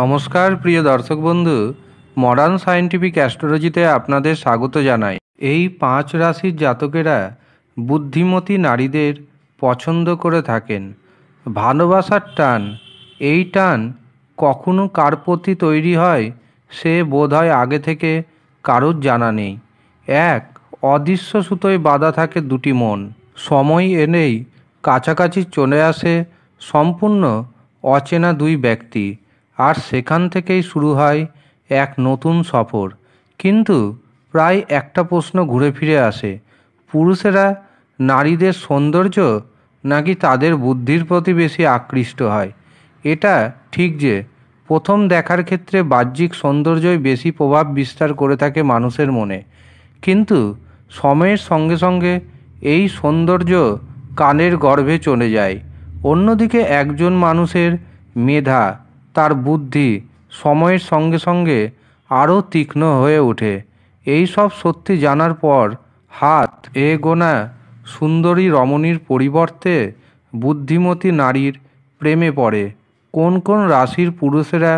নমস্কার প্রিয় দর্শক বন্ধু মডার্ন সায়েন্টিফিক অ্যাস্ট্রোলজিতে আপনাদের স্বাগত জানাই এই পাঁচ রাশির জাতকেরা বুদ্ধিমতী নারীদের পছন্দ করে থাকেন ভালোবাসার টান এই টান কখনো কার প্রতি তৈরি হয় সে বোধ হয় আগে থেকে কারোর জানা নেই এক অদৃশ্য সুতোয় বাঁধা থাকে দুটি মন সময় এনেই কাছাকাছি চলে আসে সম্পূর্ণ অচেনা দুই ব্যক্তি আর সেখান থেকেই শুরু হয় এক নতুন সফর কিন্তু প্রায় একটা প্রশ্ন ঘুরে ফিরে আসে পুরুষেরা নারীদের সৌন্দর্য নাকি তাদের বুদ্ধির প্রতি বেশি আকৃষ্ট হয় এটা ঠিক যে প্রথম দেখার ক্ষেত্রে বাহ্যিক সৌন্দর্যই বেশি প্রভাব বিস্তার করে থাকে মানুষের মনে কিন্তু সময়ের সঙ্গে সঙ্গে এই সৌন্দর্য কানের গর্ভে চলে যায় অন্যদিকে একজন মানুষের মেধা তার বুদ্ধি সময়ের সঙ্গে সঙ্গে আরও তীক্ষ্ণ হয়ে ওঠে এই সব সত্যি জানার পর হাত এ গোনা সুন্দরী রমণীর পরিবর্তে বুদ্ধিমতী নারীর প্রেমে পড়ে কোন কোন রাশির পুরুষেরা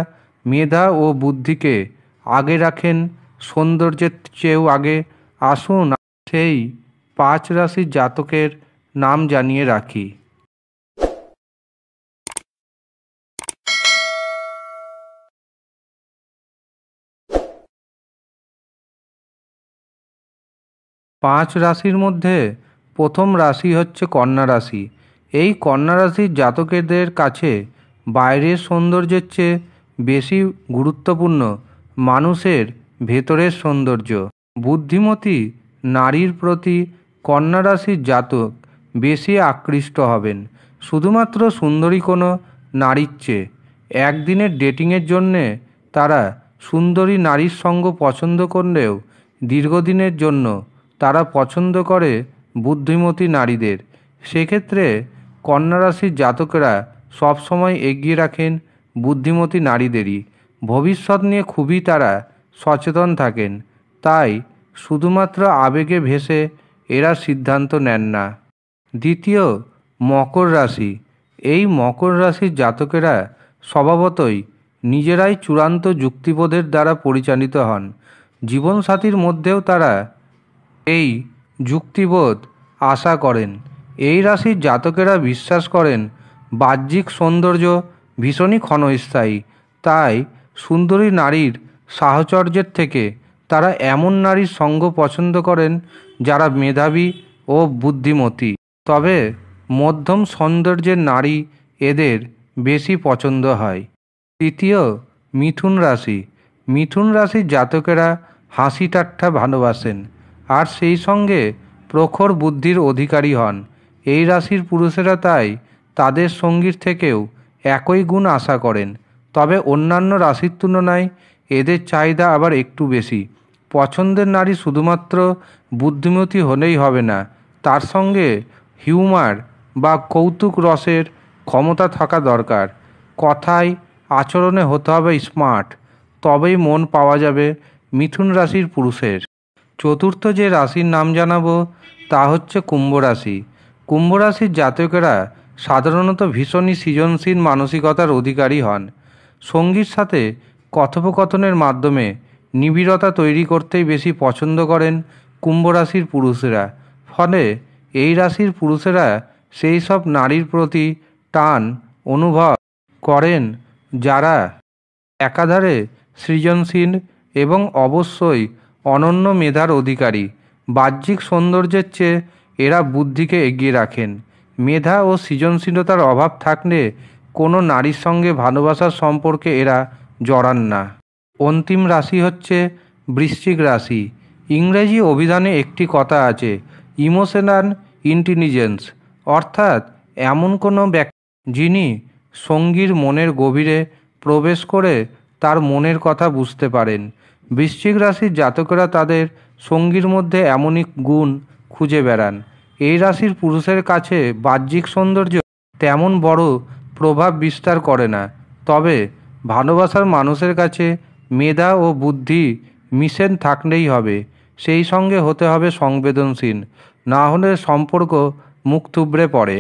মেধা ও বুদ্ধিকে আগে রাখেন সৌন্দর্যের চেয়েও আগে আসুন সেই পাঁচ রাশির জাতকের নাম জানিয়ে রাখি পাঁচ রাশির মধ্যে প্রথম রাশি হচ্ছে কন্যা রাশি এই কন্যা রাশির জাতকেদের কাছে বাইরের সৌন্দর্যের চেয়ে বেশি গুরুত্বপূর্ণ মানুষের ভেতরের সৌন্দর্য বুদ্ধিমতী নারীর প্রতি কন্যা রাশির জাতক বেশি আকৃষ্ট হবেন শুধুমাত্র সুন্দরী কোনো নারীর চেয়ে একদিনের ডেটিংয়ের জন্যে তারা সুন্দরী নারীর সঙ্গ পছন্দ করলেও দীর্ঘদিনের জন্য তারা পছন্দ করে বুদ্ধিমতী নারীদের সেক্ষেত্রে কন্যারাশির জাতকেরা সবসময় এগিয়ে রাখেন বুদ্ধিমতী নারীদেরই ভবিষ্যৎ নিয়ে খুবই তারা সচেতন থাকেন তাই শুধুমাত্র আবেগে ভেসে এরা সিদ্ধান্ত নেন না দ্বিতীয় মকর রাশি এই মকর রাশির জাতকেরা স্বভাবতই নিজেরাই চূড়ান্ত যুক্তিবোধের দ্বারা পরিচালিত হন জীবনসাথীর মধ্যেও তারা এই যুক্তিবোধ আশা করেন এই রাশির জাতকেরা বিশ্বাস করেন বাহ্যিক সৌন্দর্য ভীষণই ক্ষণস্থায়ী তাই সুন্দরী নারীর সাহচর্যের থেকে তারা এমন নারীর সঙ্গ পছন্দ করেন যারা মেধাবী ও বুদ্ধিমতী তবে মধ্যম সৌন্দর্যের নারী এদের বেশি পছন্দ হয় তৃতীয় মিথুন রাশি মিথুন রাশির জাতকেরা হাসি টাট্টা ভালোবাসেন আর সেই সঙ্গে প্রখর বুদ্ধির অধিকারী হন এই রাশির পুরুষেরা তাই তাদের সঙ্গীর থেকেও একই গুণ আশা করেন তবে অন্যান্য রাশির তুলনায় এদের চাহিদা আবার একটু বেশি পছন্দের নারী শুধুমাত্র বুদ্ধিমতী হলেই হবে না তার সঙ্গে হিউমার বা কৌতুক রসের ক্ষমতা থাকা দরকার কথায় আচরণে হতে হবে স্মার্ট তবেই মন পাওয়া যাবে মিথুন রাশির পুরুষের চতুর্থ যে রাশির নাম জানাবো তা হচ্ছে কুম্ভ রাশি কুম্ভ রাশির জাতকেরা সাধারণত ভীষণই সৃজনশীল মানসিকতার অধিকারী হন সঙ্গীর সাথে কথোপকথনের মাধ্যমে নিবিড়তা তৈরি করতেই বেশি পছন্দ করেন কুম্ভ রাশির পুরুষেরা ফলে এই রাশির পুরুষেরা সেই সব নারীর প্রতি টান অনুভব করেন যারা একাধারে সৃজনশীল এবং অবশ্যই অনন্য মেধার অধিকারী বাহ্যিক সৌন্দর্যের চেয়ে এরা বুদ্ধিকে এগিয়ে রাখেন মেধা ও সৃজনশীলতার অভাব থাকলে কোনো নারীর সঙ্গে ভালোবাসার সম্পর্কে এরা জড়ান না অন্তিম রাশি হচ্ছে বৃশ্চিক রাশি ইংরেজি অভিধানে একটি কথা আছে ইমোশনাল ইন্টেলিজেন্স অর্থাৎ এমন কোনো ব্যক্তি যিনি সঙ্গীর মনের গভীরে প্রবেশ করে তার মনের কথা বুঝতে পারেন বৃশ্চিক রাশির জাতকরা তাদের সঙ্গীর মধ্যে এমনই গুণ খুঁজে বেড়ান এই রাশির পুরুষের কাছে বাহ্যিক সৌন্দর্য তেমন বড় প্রভাব বিস্তার করে না তবে ভালোবাসার মানুষের কাছে মেধা ও বুদ্ধি মিশেন থাকলেই হবে সেই সঙ্গে হতে হবে সংবেদনশীল না হলে সম্পর্ক মুখ থুবড়ে পড়ে